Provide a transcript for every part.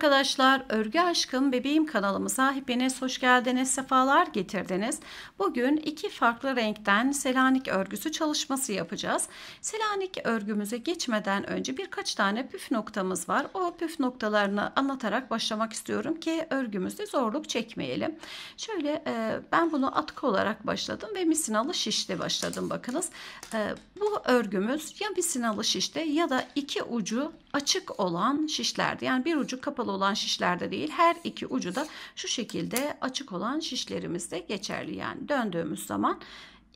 arkadaşlar, Örgü Aşkım Bebeğim kanalımıza hepiniz hoş geldiniz, sefalar getirdiniz. Bugün iki farklı renkten Selanik örgüsü çalışması yapacağız. Selanik örgümüze geçmeden önce birkaç tane püf noktamız var. O püf noktalarını anlatarak başlamak istiyorum ki örgümüzde zorluk çekmeyelim. Şöyle e, ben bunu atkı olarak başladım ve misinalı şişle başladım bakınız. E, bu örgümüz ya misinalı şişte ya da iki ucu açık olan şişlerde yani bir ucu kapalı olan şişlerde değil her iki ucu da şu şekilde açık olan şişlerimizde geçerli. Yani döndüğümüz zaman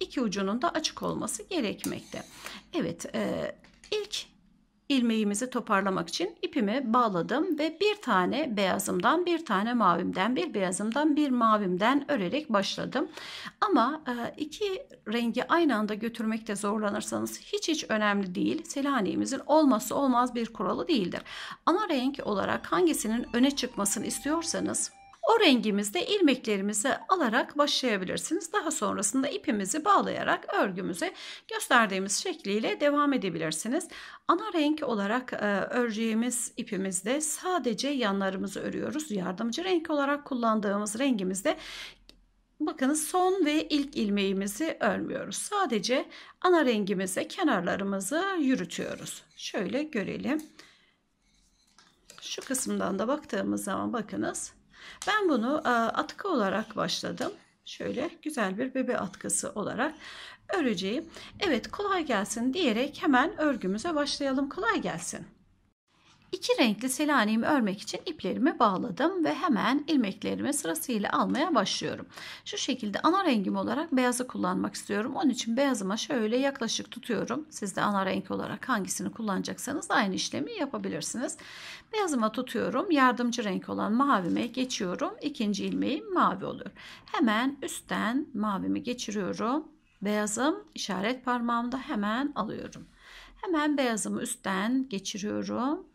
iki ucunun da açık olması gerekmekte. Evet e, ilk ilmeğimizi toparlamak için ipimi bağladım ve bir tane beyazımdan bir tane mavimden bir beyazımdan bir mavimden örerek başladım ama e, iki rengi aynı anda götürmekte zorlanırsanız hiç hiç önemli değil Selanik'imizin olması olmaz bir kuralı değildir ana renk olarak hangisinin öne çıkmasını istiyorsanız o rengimizde ilmeklerimizi alarak başlayabilirsiniz. Daha sonrasında ipimizi bağlayarak örgümüze gösterdiğimiz şekliyle devam edebilirsiniz. Ana renk olarak e, öreceğimiz ipimizde sadece yanlarımızı örüyoruz. Yardımcı renk olarak kullandığımız rengimizde Bakınız son ve ilk ilmeğimizi örmüyoruz. Sadece ana rengimize kenarlarımızı yürütüyoruz. Şöyle görelim. Şu kısımdan da baktığımız zaman bakınız ben bunu e, atkı olarak başladım. Şöyle güzel bir bebe atkısı olarak öreceğim. Evet kolay gelsin diyerek hemen örgümüze başlayalım. Kolay gelsin. İki renkli Selanik'imi örmek için iplerimi bağladım ve hemen ilmeklerimi sırasıyla almaya başlıyorum. Şu şekilde ana rengim olarak beyazı kullanmak istiyorum. Onun için beyazıma şöyle yaklaşık tutuyorum. Siz de ana renk olarak hangisini kullanacaksanız aynı işlemi yapabilirsiniz. Beyazıma tutuyorum. Yardımcı renk olan mavime geçiyorum. İkinci ilmeğim mavi olur. Hemen üstten mavimi geçiriyorum. Beyazım işaret parmağımda hemen alıyorum. Hemen beyazımı üstten geçiriyorum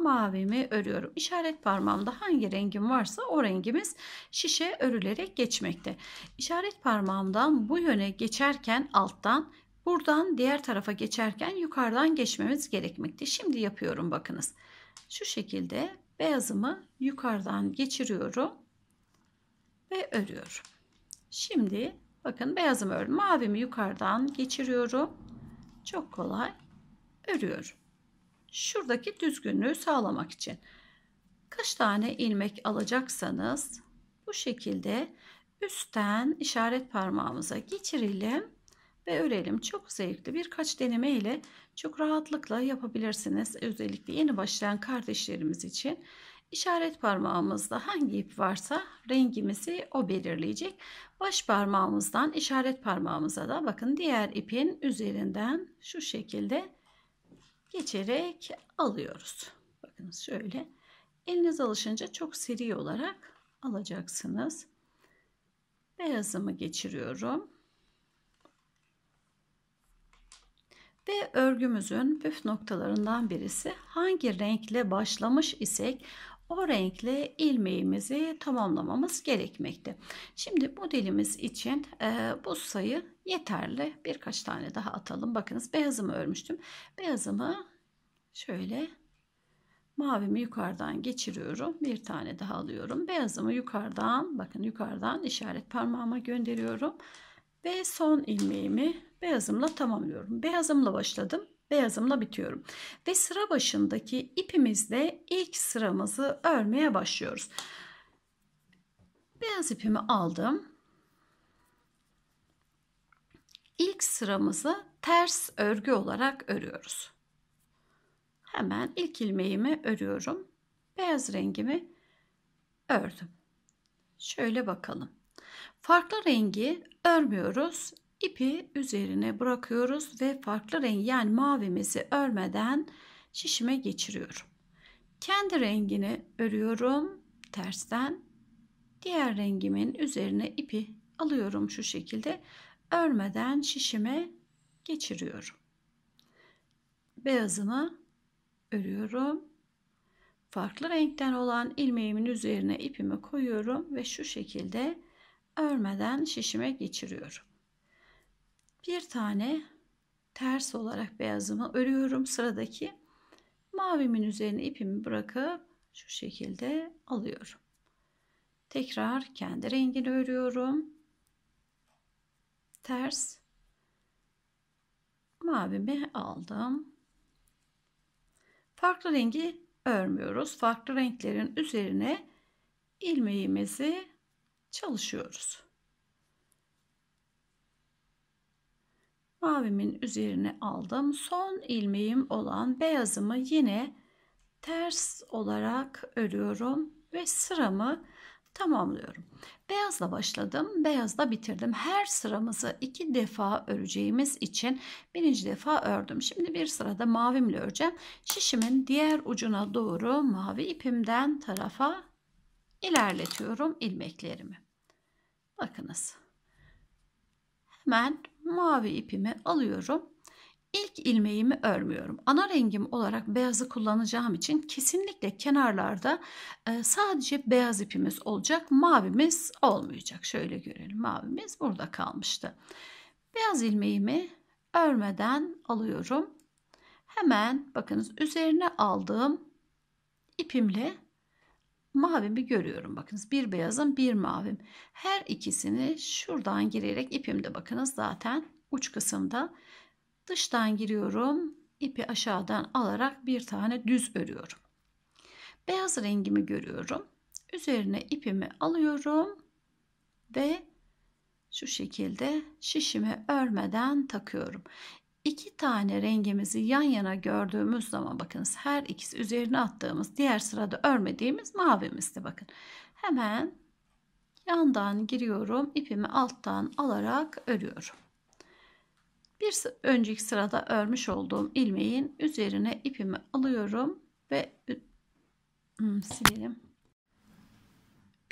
mavimi örüyorum. İşaret parmağımda hangi rengim varsa o rengimiz şişe örülerek geçmekte. İşaret parmağımdan bu yöne geçerken alttan buradan diğer tarafa geçerken yukarıdan geçmemiz gerekmekte. Şimdi yapıyorum bakınız. Şu şekilde beyazımı yukarıdan geçiriyorum ve örüyorum. Şimdi bakın beyazımı ördüm. Mavimi yukarıdan geçiriyorum. Çok kolay örüyorum şuradaki düzgünlüğü sağlamak için. Kaç tane ilmek alacaksanız bu şekilde üstten işaret parmağımıza geçirelim ve örelim. Çok zevkli birkaç deneme ile çok rahatlıkla yapabilirsiniz. Özellikle yeni başlayan kardeşlerimiz için işaret parmağımızda hangi ip varsa rengimizi o belirleyecek. Baş parmağımızdan işaret parmağımıza da bakın diğer ipin üzerinden şu şekilde geçerek alıyoruz. Bakınız şöyle. Eliniz alışınca çok seri olarak alacaksınız. Beyazımı geçiriyorum. ve örgümüzün püf noktalarından birisi hangi renkle başlamış isek o renkle ilmeğimizi tamamlamamız gerekmekte. Şimdi modelimiz için e, bu sayı yeterli. Birkaç tane daha atalım. Bakınız beyazımı örmüştüm. Beyazımı şöyle mavimi yukarıdan geçiriyorum. Bir tane daha alıyorum. Beyazımı yukarıdan bakın yukarıdan işaret parmağıma gönderiyorum. Ve son ilmeğimi beyazımla tamamlıyorum. Beyazımla başladım beyazımla bitiyorum. Ve sıra başındaki ipimizle ilk sıramızı örmeye başlıyoruz. Beyaz ipimi aldım. İlk sıramızı ters örgü olarak örüyoruz. Hemen ilk ilmeğimi örüyorum. Beyaz rengimi ördüm. Şöyle bakalım. Farklı rengi örmüyoruz. İpi üzerine bırakıyoruz ve farklı renk yani mavimizi örmeden şişime geçiriyorum. Kendi rengini örüyorum tersten. Diğer rengimin üzerine ipi alıyorum şu şekilde. Örmeden şişime geçiriyorum. Beyazımı örüyorum. Farklı renkten olan ilmeğimin üzerine ipimi koyuyorum ve şu şekilde örmeden şişime geçiriyorum bir tane ters olarak beyazımı örüyorum. Sıradaki mavimin üzerine ipimi bırakıp şu şekilde alıyorum. Tekrar kendi rengini örüyorum. Ters mavimi aldım. Farklı rengi örmüyoruz. Farklı renklerin üzerine ilmeğimizi çalışıyoruz. mavimin üzerine aldım. Son ilmeğim olan beyazımı yine ters olarak örüyorum ve sıramı tamamlıyorum. Beyazla başladım, beyazla bitirdim. Her sıramızı iki defa öreceğimiz için birinci defa ördüm. Şimdi bir sırada mavimle öreceğim. Şişimin diğer ucuna doğru mavi ipimden tarafa ilerletiyorum ilmeklerimi. Bakınız. Hemen mavi ipimi alıyorum. İlk ilmeğimi örmüyorum. Ana rengim olarak beyazı kullanacağım için kesinlikle kenarlarda e, sadece beyaz ipimiz olacak. Mavimiz olmayacak. Şöyle görelim. Mavimiz burada kalmıştı. Beyaz ilmeğimi örmeden alıyorum. Hemen bakınız üzerine aldığım ipimle mavimi görüyorum. Bakınız bir beyazım bir mavim. Her ikisini şuradan girerek ipimde bakınız zaten uç kısımda dıştan giriyorum. ipi aşağıdan alarak bir tane düz örüyorum. Beyaz rengimi görüyorum. Üzerine ipimi alıyorum ve şu şekilde şişimi örmeden takıyorum. İki tane rengimizi yan yana gördüğümüz zaman bakınız her ikisi üzerine attığımız diğer sırada örmediğimiz mavimizdi bakın. Hemen yandan giriyorum ipimi alttan alarak örüyorum. Bir önceki sırada örmüş olduğum ilmeğin üzerine ipimi alıyorum ve hmm, silelim.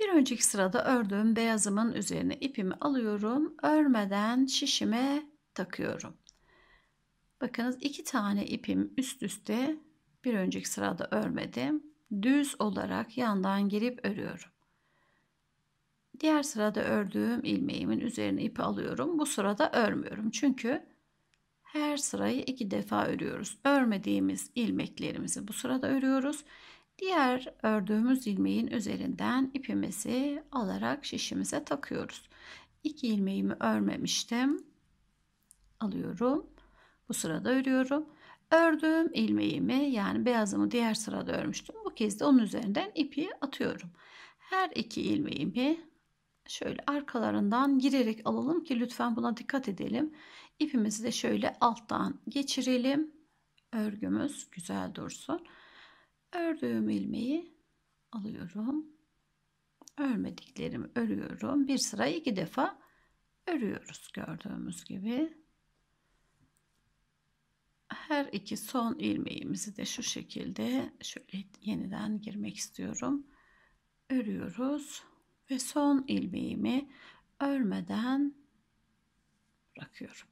Bir önceki sırada ördüğüm beyazımın üzerine ipimi alıyorum. Örmeden şişime takıyorum. Bakınız iki tane ipim üst üste bir önceki sırada örmedim. Düz olarak yandan girip örüyorum. Diğer sırada ördüğüm ilmeğimin üzerine ipi alıyorum. Bu sırada örmüyorum. Çünkü her sırayı iki defa örüyoruz. Örmediğimiz ilmeklerimizi bu sırada örüyoruz. Diğer ördüğümüz ilmeğin üzerinden ipimizi alarak şişimize takıyoruz. İki ilmeğimi örmemiştim. Alıyorum. Bu sırada örüyorum. Ördüğüm ilmeğimi yani beyazımı diğer sırada örmüştüm. Bu kez de onun üzerinden ipi atıyorum. Her iki ilmeğimi şöyle arkalarından girerek alalım ki lütfen buna dikkat edelim. İpimizi de şöyle alttan geçirelim. Örgümüz güzel dursun. Ördüğüm ilmeği alıyorum. Örmediklerimi örüyorum. Bir sıra iki defa örüyoruz gördüğümüz gibi her iki son ilmeğimizi de şu şekilde şöyle yeniden girmek istiyorum. Örüyoruz ve son ilmeğimi örmeden bırakıyorum.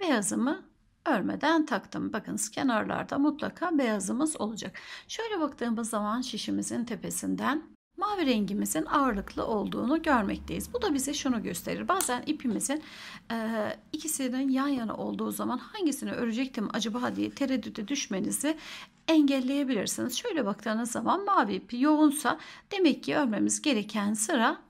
Beyazımı örmeden taktım. Bakınız kenarlarda mutlaka beyazımız olacak. Şöyle baktığımız zaman şişimizin tepesinden mavi rengimizin ağırlıklı olduğunu görmekteyiz. Bu da bize şunu gösterir. Bazen ipimizin e, ikisinin yan yana olduğu zaman hangisini örecektim acaba diye tereddüte düşmenizi engelleyebilirsiniz. Şöyle baktığınız zaman mavi ipi yoğunsa demek ki örmemiz gereken sıra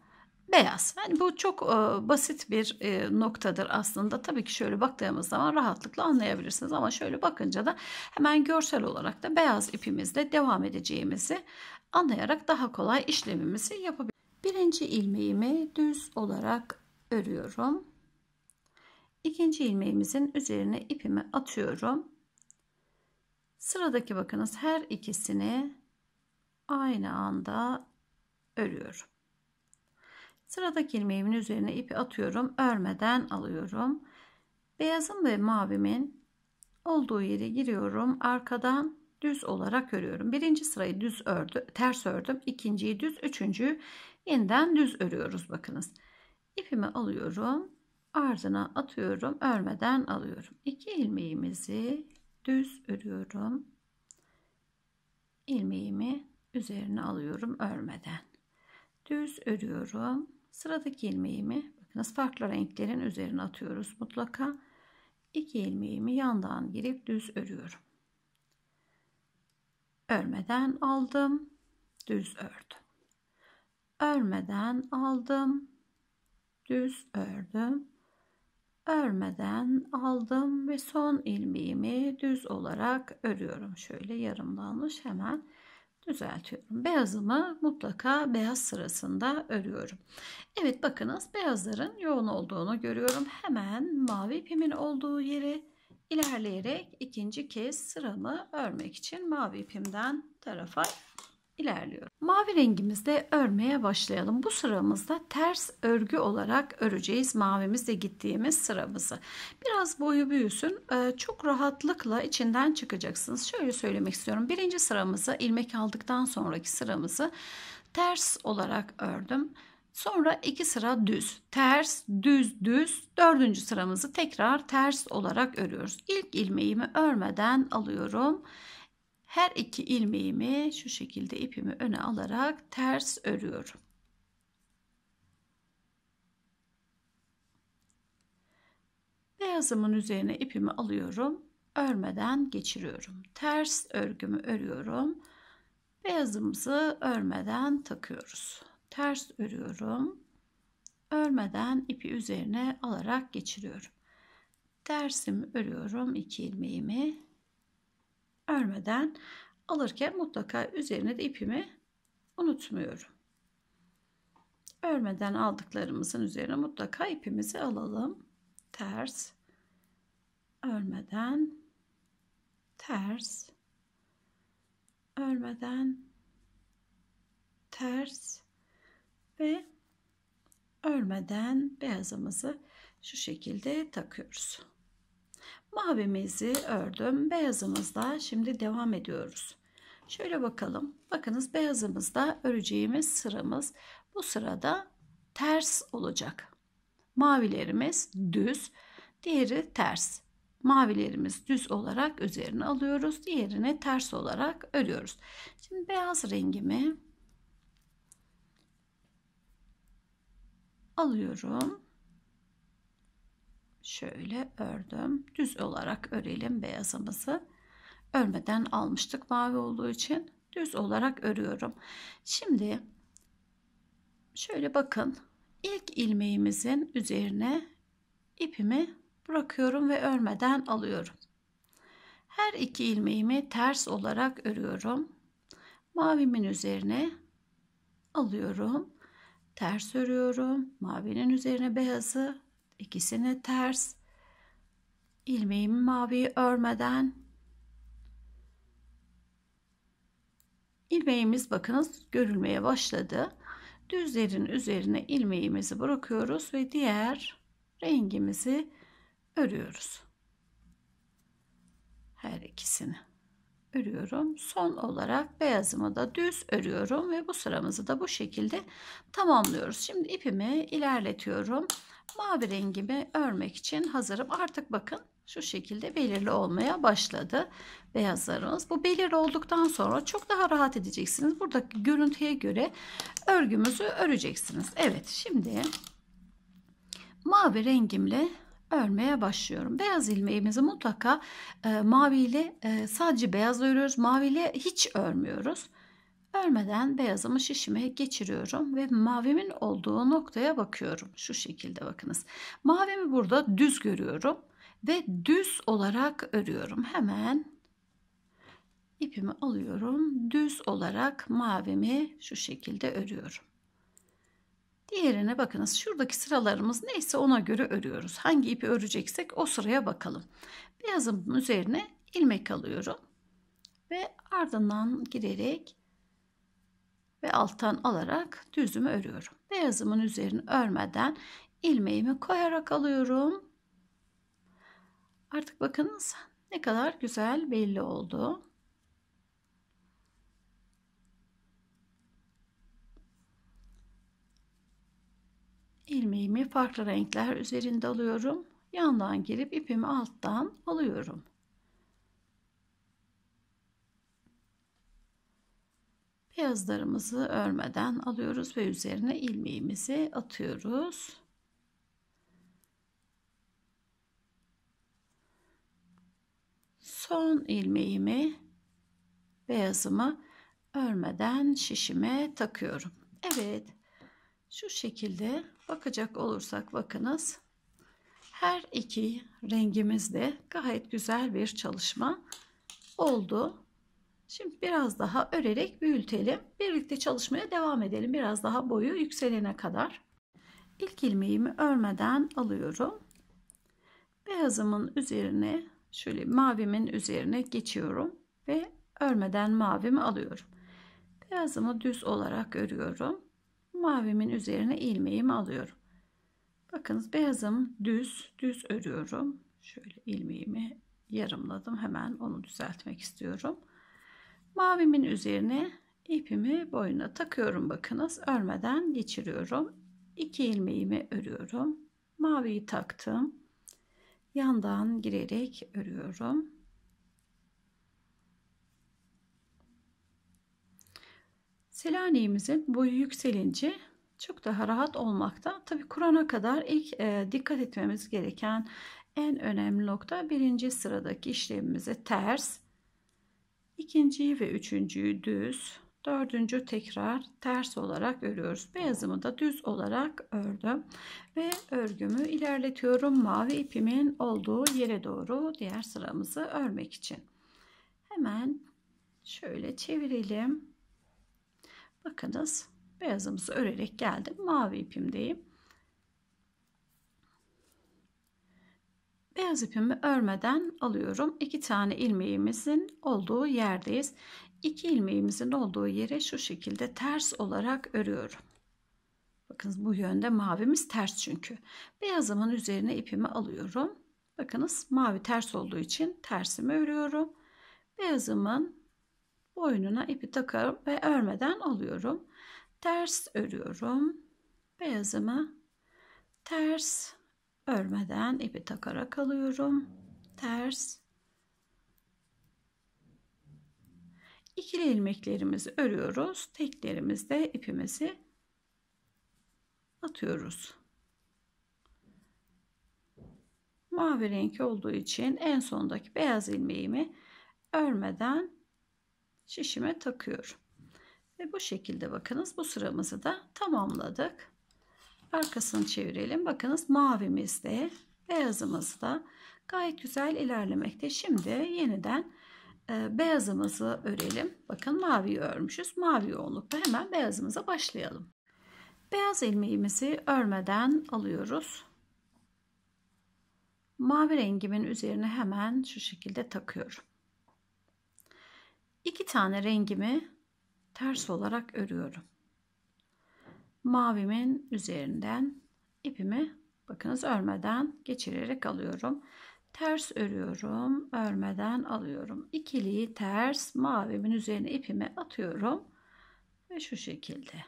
beyaz. Yani bu çok e, basit bir e, noktadır aslında. Tabii ki şöyle baktığımız zaman rahatlıkla anlayabilirsiniz ama şöyle bakınca da hemen görsel olarak da beyaz ipimizle devam edeceğimizi anlayarak daha kolay işlemimizi yapabiliriz. Birinci ilmeğimi düz olarak örüyorum. İkinci ilmeğimizin üzerine ipimi atıyorum. Sıradaki bakınız her ikisini aynı anda örüyorum. Sıradaki ilmeğimin üzerine ipi atıyorum. Örmeden alıyorum. Beyazım ve mavimin olduğu yere giriyorum. Arkadan düz olarak örüyorum. Birinci sırayı düz ördü, ters ördüm. İkinciyi düz, üçüncüyü yeniden düz örüyoruz. Bakınız. İpimi alıyorum. Ardına atıyorum. Örmeden alıyorum. İki ilmeğimizi düz örüyorum. Ilmeğimi üzerine alıyorum örmeden. Düz örüyorum. Sıradaki ilmeğimi bakınız farklı renklerin üzerine atıyoruz mutlaka. iki ilmeğimi yandan girip düz örüyorum. Örmeden aldım, düz ördüm. Örmeden aldım, düz ördüm. Örmeden aldım ve son ilmeğimi düz olarak örüyorum. Şöyle yarımlanmış hemen düzeltiyorum. Beyazımı mutlaka beyaz sırasında örüyorum. Evet bakınız beyazların yoğun olduğunu görüyorum. Hemen mavi ipimin olduğu yere ilerleyerek ikinci kez sıramı örmek için mavi ipimden tarafa ilerliyorum. Mavi rengimizde örmeye başlayalım. Bu sıramızda ters örgü olarak öreceğiz mavimizle gittiğimiz sıramızı. Biraz boyu büyüsün. E, çok rahatlıkla içinden çıkacaksınız. Şöyle söylemek istiyorum. Birinci sıramızı ilmek aldıktan sonraki sıramızı ters olarak ördüm. Sonra iki sıra düz, ters, düz, düz. Dördüncü sıramızı tekrar ters olarak örüyoruz. İlk ilmeğimi örmeden alıyorum. Her iki ilmeğimi şu şekilde ipimi öne alarak ters örüyorum. Beyazımın üzerine ipimi alıyorum. Örmeden geçiriyorum. Ters örgümü örüyorum. Beyazımızı örmeden takıyoruz. Ters örüyorum. Örmeden ipi üzerine alarak geçiriyorum. Tersimi örüyorum. iki ilmeğimi örmeden alırken mutlaka üzerine de ipimi unutmuyorum. Örmeden aldıklarımızın üzerine mutlaka ipimizi alalım. Ters, örmeden, ters, örmeden, ters ve örmeden beyazımızı şu şekilde takıyoruz. Mavimizi ördüm. Beyazımızla şimdi devam ediyoruz. Şöyle bakalım. Bakınız beyazımızda öreceğimiz sıramız bu sırada ters olacak. Mavilerimiz düz, diğeri ters. Mavilerimiz düz olarak üzerine alıyoruz. Diğerini ters olarak örüyoruz. Şimdi beyaz rengimi alıyorum şöyle ördüm. Düz olarak örelim beyazımızı. Örmeden almıştık mavi olduğu için düz olarak örüyorum. Şimdi şöyle bakın. ilk ilmeğimizin üzerine ipimi bırakıyorum ve örmeden alıyorum. Her iki ilmeğimi ters olarak örüyorum. Mavimin üzerine alıyorum. Ters örüyorum. Mavinin üzerine beyazı ikisini ters ilmeğimi maviyi örmeden ilmeğimiz bakınız görülmeye başladı düzlerin üzerine ilmeğimizi bırakıyoruz ve diğer rengimizi örüyoruz her ikisini örüyorum. Son olarak beyazımı da düz örüyorum ve bu sıramızı da bu şekilde tamamlıyoruz. Şimdi ipimi ilerletiyorum mavi rengimi örmek için hazırım. Artık bakın şu şekilde belirli olmaya başladı beyazlarımız. Bu belirli olduktan sonra çok daha rahat edeceksiniz. Buradaki görüntüye göre örgümüzü öreceksiniz. Evet şimdi mavi rengimle örmeye başlıyorum. Beyaz ilmeğimizi mutlaka e, maviyle e, sadece beyazla örüyoruz. Maviyle hiç örmüyoruz. Örmeden beyazımı şişime geçiriyorum ve mavimin olduğu noktaya bakıyorum. Şu şekilde bakınız. Mavimi burada düz görüyorum ve düz olarak örüyorum. Hemen ipimi alıyorum. Düz olarak mavimi şu şekilde örüyorum. Diğerine bakınız şuradaki sıralarımız neyse ona göre örüyoruz. Hangi ipi öreceksek o sıraya bakalım. Beyazımın üzerine ilmek alıyorum ve ardından girerek ve alttan alarak düzümü örüyorum. Beyazımın üzerini örmeden ilmeğimi koyarak alıyorum. Artık bakınız ne kadar güzel belli oldu. ilmeğimi farklı renkler üzerinde alıyorum. Yandan girip ipimi alttan alıyorum. Beyazlarımızı örmeden alıyoruz ve üzerine ilmeğimizi atıyoruz. Son ilmeğimi beyazımı örmeden şişime takıyorum. Evet. Şu şekilde bakacak olursak bakınız. Her iki rengimizde gayet güzel bir çalışma oldu. Şimdi biraz daha örerek büyütelim. Birlikte çalışmaya devam edelim. Biraz daha boyu yükselene kadar. İlk ilmeğimi örmeden alıyorum. Beyazımın üzerine şöyle mavimin üzerine geçiyorum ve örmeden mavimi alıyorum. Beyazımı düz olarak örüyorum. Mavimin üzerine ilmeğimi alıyorum. Bakınız beyazım düz, düz örüyorum. Şöyle ilmeğimi yarımladım. Hemen onu düzeltmek istiyorum. Mavimin üzerine ipimi boyuna takıyorum bakınız. Örmeden geçiriyorum. 2 ilmeğimi örüyorum. Maviyi taktım. Yandan girerek örüyorum. Selaneğimizin boyu yükselince çok daha rahat olmakta. Tabi kurana kadar ilk e, dikkat etmemiz gereken en önemli nokta birinci sıradaki işlemimize ters İkinciyi ve üçüncüyü düz dördüncü tekrar ters olarak örüyoruz beyazımı da düz olarak ördüm ve örgümü ilerletiyorum mavi ipimin olduğu yere doğru diğer sıramızı örmek için hemen şöyle çevirelim bakınız beyazımızı örerek geldim mavi ipimdeyim Beyaz ipimi örmeden alıyorum. İki tane ilmeğimizin olduğu yerdeyiz. İki ilmeğimizin olduğu yere şu şekilde ters olarak örüyorum. Bakınız bu yönde mavimiz ters çünkü. Beyazımın üzerine ipimi alıyorum. Bakınız mavi ters olduğu için tersimi örüyorum. Beyazımın boynuna ipi takarım ve örmeden alıyorum. Ters örüyorum. Beyazımı ters örmeden ipi takarak alıyorum ters ikili ilmeklerimizi örüyoruz teklerimizde ipimizi atıyoruz mavi renk olduğu için en sondaki beyaz ilmeğimi örmeden şişime takıyorum ve bu şekilde bakınız bu sıramızı da tamamladık Arkasını çevirelim. Bakınız mavimiz de beyazımız da gayet güzel ilerlemekte. Şimdi yeniden e, beyazımızı örelim. Bakın maviyi örmüşüz. Mavi yoğunlukta hemen beyazımıza başlayalım. Beyaz ilmeğimizi örmeden alıyoruz. Mavi rengimin üzerine hemen şu şekilde takıyorum. İki tane rengimi ters olarak örüyorum mavimin üzerinden ipimi bakınız örmeden geçirerek alıyorum. Ters örüyorum, örmeden alıyorum. İkiliyi ters mavimin üzerine ipimi atıyorum ve şu şekilde.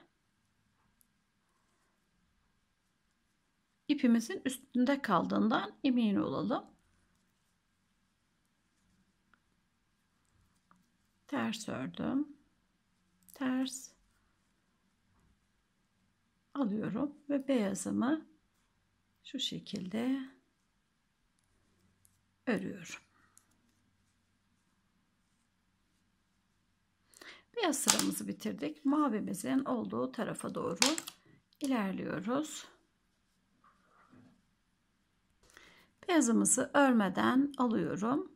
İpimizin üstünde kaldığından emin olalım. Ters ördüm. Ters alıyorum ve beyazımı şu şekilde örüyorum. Beyaz sıramızı bitirdik. Mavimizin olduğu tarafa doğru ilerliyoruz. Beyazımızı örmeden alıyorum.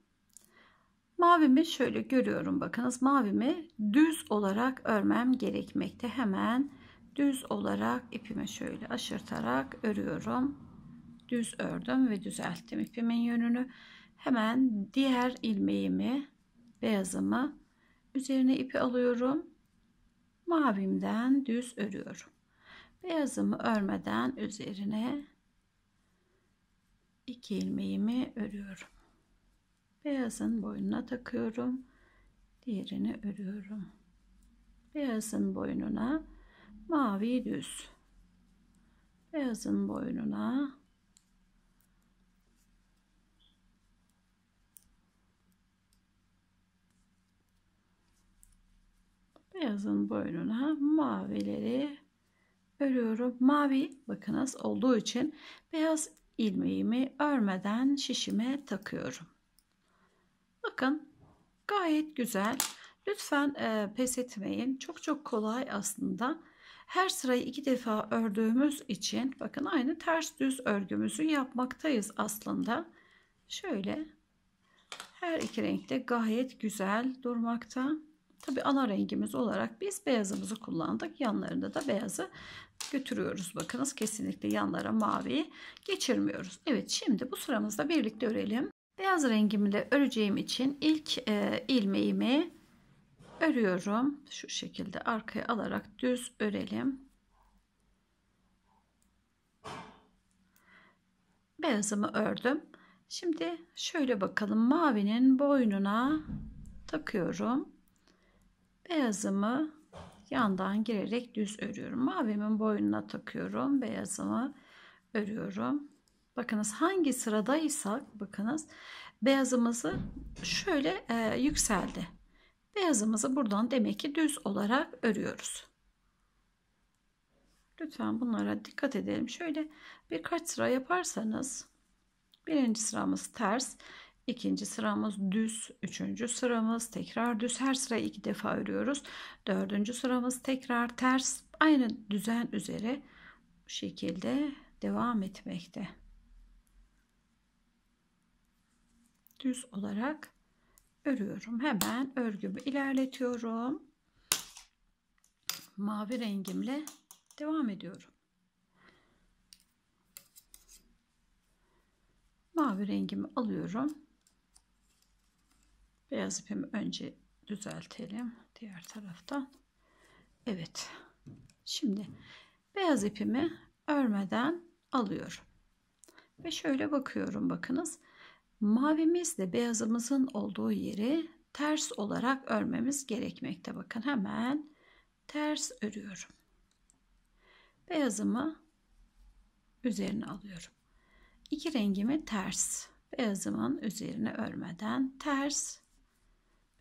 Mavimi şöyle görüyorum bakınız. Mavimi düz olarak örmem gerekmekte. Hemen düz olarak ipime şöyle aşırtarak örüyorum. Düz ördüm ve düzelttim ipimin yönünü. Hemen diğer ilmeğimi, beyazımı üzerine ipi alıyorum. Mavimden düz örüyorum. Beyazımı örmeden üzerine iki ilmeğimi örüyorum. Beyazın boynuna takıyorum. Diğerini örüyorum. Beyazın boynuna mavi düz. Beyazın boynuna beyazın boynuna mavileri örüyorum. Mavi bakınız olduğu için beyaz ilmeğimi örmeden şişime takıyorum. Bakın gayet güzel. Lütfen e, pes etmeyin. Çok çok kolay aslında. Her sırayı iki defa ördüğümüz için bakın aynı ters düz örgümüzü yapmaktayız aslında. Şöyle her iki renkte gayet güzel durmakta. Tabi ana rengimiz olarak biz beyazımızı kullandık. Yanlarında da beyazı götürüyoruz. Bakınız kesinlikle yanlara maviyi geçirmiyoruz. Evet şimdi bu sıramızda birlikte örelim. Beyaz rengimi de öreceğim için ilk e, ilmeğimi örüyorum şu şekilde arkaya alarak düz örelim beyazımı ördüm şimdi şöyle bakalım mavinin boynuna takıyorum beyazımı yandan girerek düz örüyorum mavimin boynuna takıyorum beyazımı örüyorum bakınız hangi sıradaysak bakınız beyazımızı şöyle e, yükseldi Beyazımızı buradan demek ki düz olarak örüyoruz. Lütfen bunlara dikkat edelim. Şöyle birkaç sıra yaparsanız birinci sıramız ters, ikinci sıramız düz, üçüncü sıramız tekrar düz. Her sıra iki defa örüyoruz. Dördüncü sıramız tekrar ters. Aynı düzen üzere bu şekilde devam etmekte. Düz olarak örüyorum. Hemen örgümü ilerletiyorum. Mavi rengimle devam ediyorum. Mavi rengimi alıyorum. Beyaz ipimi önce düzeltelim diğer taraftan. Evet. Şimdi beyaz ipimi örmeden alıyorum. Ve şöyle bakıyorum bakınız mavimizle beyazımızın olduğu yeri ters olarak örmemiz gerekmekte. Bakın hemen ters örüyorum. Beyazımı üzerine alıyorum. İki rengimi ters. Beyazımın üzerine örmeden ters.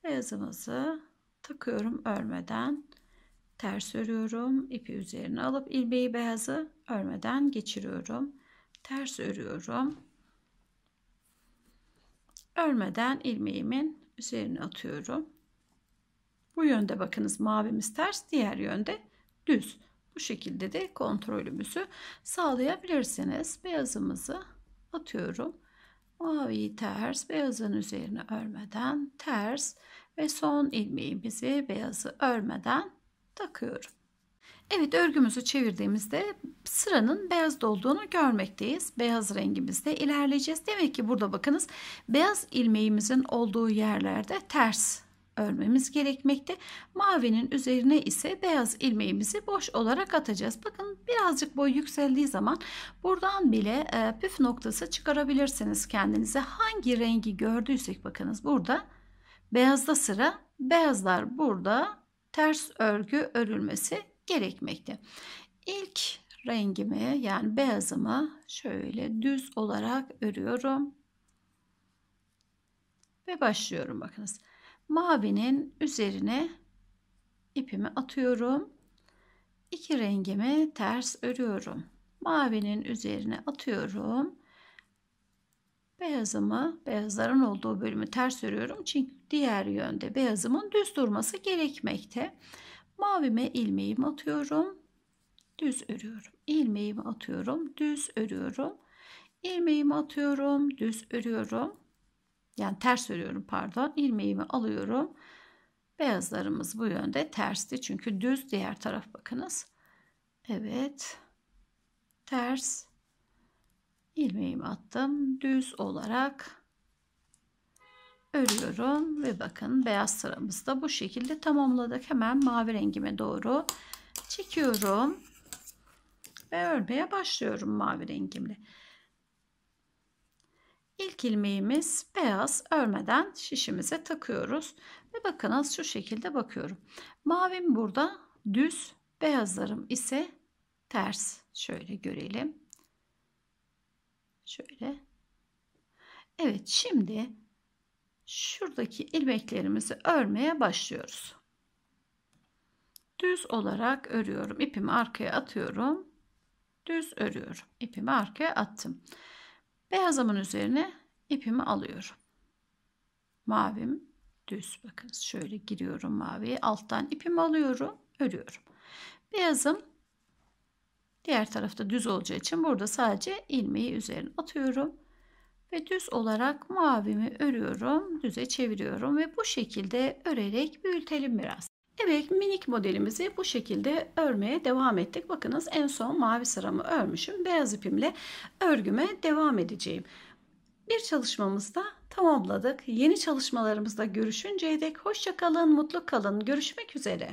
Beyazımızı takıyorum örmeden ters örüyorum. İpi üzerine alıp ilmeği beyazı örmeden geçiriyorum. Ters örüyorum Örmeden ilmeğimin üzerine atıyorum. Bu yönde bakınız mavimiz ters, diğer yönde düz. Bu şekilde de kontrolümüzü sağlayabilirsiniz. Beyazımızı atıyorum. Maviyi ters, beyazın üzerine örmeden ters ve son ilmeğimizi beyazı örmeden takıyorum. Evet örgümüzü çevirdiğimizde sıranın beyaz olduğunu görmekteyiz. Beyaz rengimizde ilerleyeceğiz. Demek ki burada bakınız beyaz ilmeğimizin olduğu yerlerde ters örmemiz gerekmekte. Mavinin üzerine ise beyaz ilmeğimizi boş olarak atacağız. Bakın birazcık boy yükseldiği zaman buradan bile e, püf noktası çıkarabilirsiniz kendinize. Hangi rengi gördüysek bakınız burada beyazda sıra beyazlar burada ters örgü örülmesi gerekmekte. İlk rengimi yani beyazımı şöyle düz olarak örüyorum. Ve başlıyorum bakınız. Mavinin üzerine ipimi atıyorum. İki rengimi ters örüyorum. Mavinin üzerine atıyorum. Beyazımı, beyazların olduğu bölümü ters örüyorum. Çünkü diğer yönde beyazımın düz durması gerekmekte. Mavime ilmeğimi atıyorum. Düz örüyorum. Ilmeğimi atıyorum. Düz örüyorum. Ilmeğimi atıyorum. Düz örüyorum. Yani ters örüyorum pardon. Ilmeğimi alıyorum. Beyazlarımız bu yönde tersti. Çünkü düz diğer taraf bakınız. Evet. Ters. ilmeğimi attım. Düz olarak örüyorum ve bakın beyaz sıramızı da bu şekilde tamamladık hemen mavi rengime doğru çekiyorum ve örmeye başlıyorum mavi rengimle İlk ilmeğimiz beyaz örmeden şişimize takıyoruz ve bakınız şu şekilde bakıyorum mavim burada düz beyazlarım ise ters şöyle görelim şöyle Evet şimdi şuradaki ilmeklerimizi örmeye başlıyoruz. Düz olarak örüyorum. İpimi arkaya atıyorum. Düz örüyorum. İpimi arkaya attım. Beyazımın üzerine ipimi alıyorum. Mavim düz. Bakın şöyle giriyorum maviye. Alttan ipimi alıyorum. Örüyorum. Beyazım diğer tarafta düz olacağı için burada sadece ilmeği üzerine atıyorum ve düz olarak mavimi örüyorum, düze çeviriyorum ve bu şekilde örerek büyütelim biraz. Evet minik modelimizi bu şekilde örmeye devam ettik. Bakınız en son mavi sıramı örmüşüm. Beyaz ipimle örgüme devam edeceğim. Bir çalışmamızda tamamladık. Yeni çalışmalarımızda görüşünceye dek hoşça kalın, mutlu kalın. Görüşmek üzere.